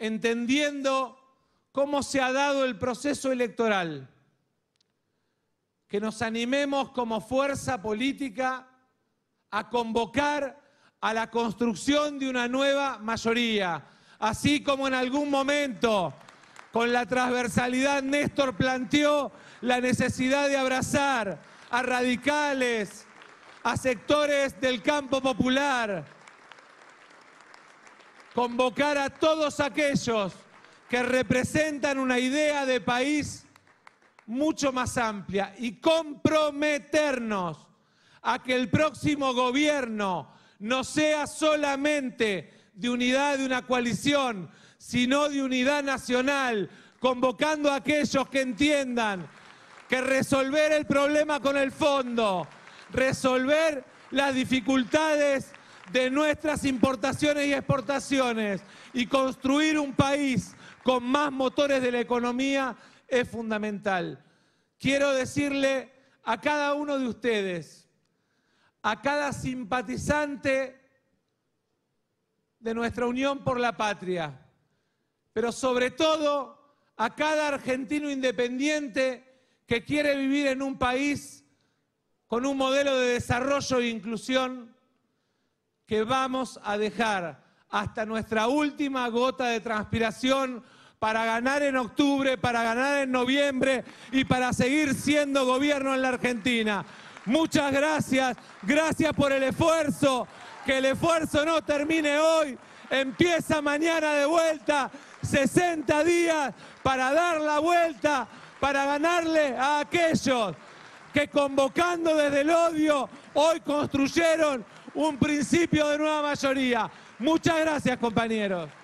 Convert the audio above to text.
entendiendo cómo se ha dado el proceso electoral, que nos animemos como fuerza política a convocar a la construcción de una nueva mayoría, así como en algún momento con la transversalidad Néstor planteó la necesidad de abrazar a radicales, a sectores del campo popular, convocar a todos aquellos que representan una idea de país mucho más amplia y comprometernos a que el próximo gobierno no sea solamente de unidad de una coalición, sino de unidad nacional, convocando a aquellos que entiendan que resolver el problema con el fondo, resolver las dificultades de nuestras importaciones y exportaciones y construir un país con más motores de la economía es fundamental. Quiero decirle a cada uno de ustedes, a cada simpatizante de nuestra unión por la patria, pero sobre todo a cada argentino independiente que quiere vivir en un país con un modelo de desarrollo e inclusión que vamos a dejar hasta nuestra última gota de transpiración para ganar en octubre, para ganar en noviembre y para seguir siendo gobierno en la Argentina. Muchas gracias, gracias por el esfuerzo, que el esfuerzo no termine hoy, empieza mañana de vuelta, 60 días para dar la vuelta, para ganarle a aquellos que convocando desde el odio hoy construyeron un principio de nueva mayoría. Muchas gracias, compañeros.